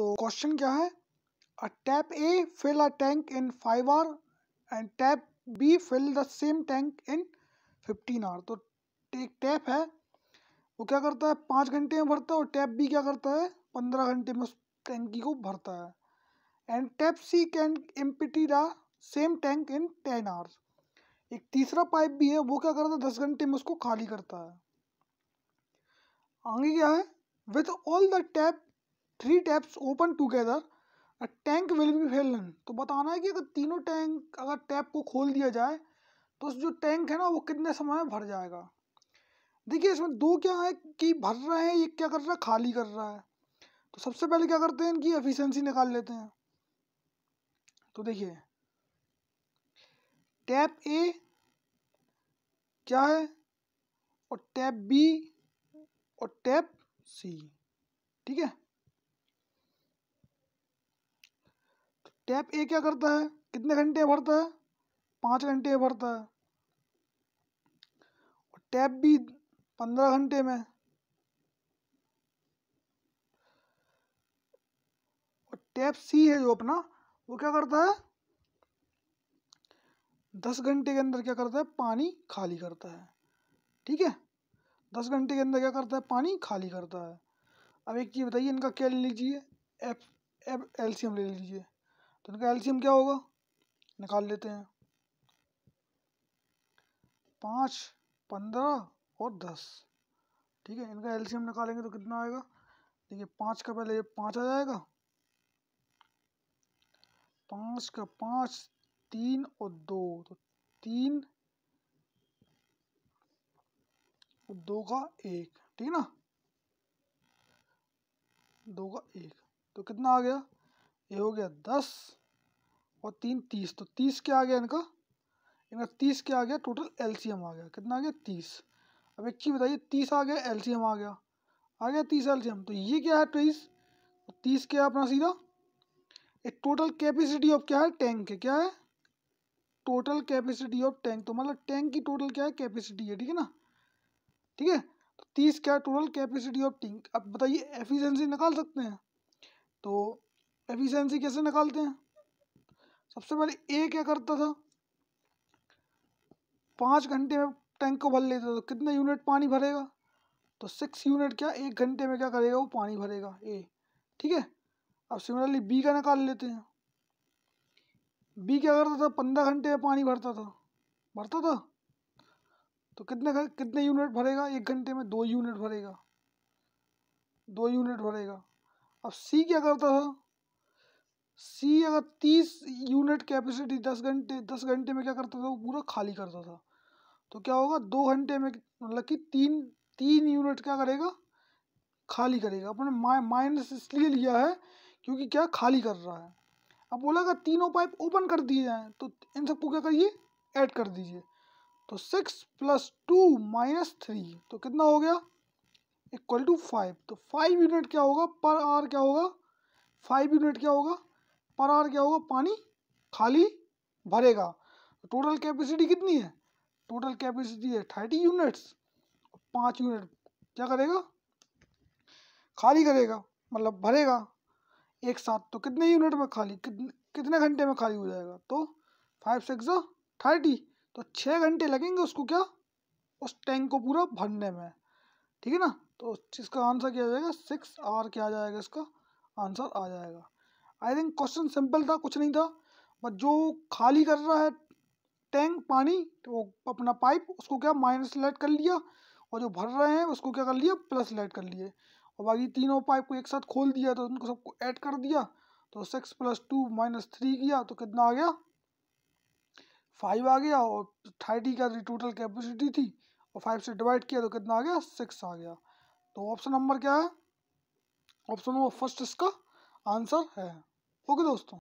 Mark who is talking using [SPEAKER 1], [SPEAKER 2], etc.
[SPEAKER 1] तो क्वेश्चन क्या है a tap A fill a tank in five hour and tap B fill the same tank in fifteen hour तो एक tap है वो क्या करता है पाँच घंटे में भरता है और टैप बी क्या करता है पंद्रह घंटे में उस टैंकी को भरता है and tap C can empty the same tank in ten hours एक तीसरा पाइप भी है वो क्या करता है दस घंटे में उसको खाली करता है आगे क्या है with all the tap three taps open together a tank will be filled तो बताना है कि अगर तीनों टैंक अगर टैप को खोल दिया जाए तो जो टैंक है ना वो कितने समय में भर जाएगा देखिए इसमें दो क्या है कि भर रहे हैं ये क्या कर रहा है खाली कर रहा है तो सबसे पहले क्या करते हैं इनकी एफिशिएंसी निकाल लेते हैं तो देखिए टैप ए क्या है और टैप बी और टैप सी ठीक है टैप ए क्या करता है कितने घंटे भरता है पाँच घंटे भरता है और टैप भी पंद्रह घंटे में और टैप सी है जो अपना वो क्या करता है दस घंटे के अंदर क्या करता है पानी खाली करता है ठीक है दस घंटे के अंदर क्या करता है पानी खाली करता है अब एक चीज़ बताइए इनका क्या ले लीजिए एफ एफ एल्शियम ले लीजिए तो इनका एल्शियम क्या होगा निकाल लेते हैं पाँच पंद्रह और दस ठीक है इनका एल्शियम निकालेंगे तो कितना आएगा देखिए पाँच का पहले पाँच आ जाएगा पाँच का पाँच तीन और दो तो तीन और दो का एक ठीक है ना दो का एक तो कितना आ गया ये हो गया दस और तीन तीस तो तीस क्या आ गया इनका इनका तीस क्या आ गया टोटल एलसीएम आ गया कितना आ गया तीस अब एक चीज़ बताइए तीस आ गया एलसीएम आ गया आ गया तीस एलसीएम तो ये क्या है तेईस तो तीस क्या है अपना सीधा एक टोटल कैपेसिटी ऑफ क्या है टैंक के क्या है टोटल कैपेसिटी ऑफ टैंक तो मतलब टैंक की टोटल क्या है कैपेसिटी है ठीक है ना ठीक है तो तीस क्या है टोटल कैपेसिटी ऑफ टैंक अब बताइए एफिशिएंसी निकाल सकते हैं तो एफिशिएंसी कैसे निकालते हैं सबसे पहले ए क्या करता था पाँच घंटे में टैंक को भर लेता था तो कितने यूनिट पानी भरेगा तो सिक्स यूनिट क्या एक घंटे में क्या करेगा वो पानी भरेगा ए ठीक है अब सिमिलरली बी का निकाल लेते हैं बी क्या करता था पंद्रह घंटे में पानी भरता था भरता था तो कितने कितने यूनिट भरेगा एक घंटे में दो यूनिट भरेगा दो यूनिट भरेगा अब सी क्या करता था सी अगर तीस यूनिट कैपेसिटी दस घंटे दस घंटे में क्या करता था वो पूरा खाली करता था तो क्या होगा दो घंटे में मतलब कि तीन तीन यूनिट क्या करेगा खाली करेगा अपने मा, माइनस इसलिए लिया है क्योंकि क्या खाली कर रहा है अब बोला अगर तीनों पाइप ओपन कर दिए जाएँ तो इन सबको क्या करिए ऐड कर दीजिए तो six plus two minus three तो कितना हो गया इक्वल टू फाइव तो फाइव यूनिट क्या होगा पर आर क्या होगा फाइव यूनिट क्या होगा पर आर क्या होगा पानी खाली भरेगा टोटल कैपेसिटी कितनी है टोटल कैपेसिटी है थर्टी यूनिट्स पाँच यूनिट क्या करेगा खाली करेगा मतलब भरेगा एक साथ तो कितने यूनिट में खाली कितने कितने घंटे में खाली हो जाएगा तो फाइव सिक्स थर्टी तो छः घंटे लगेंगे उसको क्या उस टैंक को पूरा भरने में ठीक है ना तो इसका आंसर क्या आ जाएगा सिक्स आर क्या आ जाएगा इसका आंसर आ जाएगा आई थिंक क्वेश्चन सिंपल था कुछ नहीं था बट जो खाली कर रहा है टैंक पानी तो वो अपना पाइप उसको क्या माइनस लाइट कर लिया और जो भर रहे हैं उसको क्या कर लिया प्लस लाइट कर लिए और बाकी तीनों पाइप को एक साथ खोल दिया तो उनको सबको ऐड कर दिया तो six plus two minus three किया तो कितना आ गया फाइव आ गया और थर्टी का टोटल कैपेसिटी थी और फाइव से डिवाइड किया तो कितना आ गया सिक्स आ गया तो ऑप्शन नंबर क्या है ऑप्शन नंबर फर्स्ट इसका आंसर है ओके दोस्तों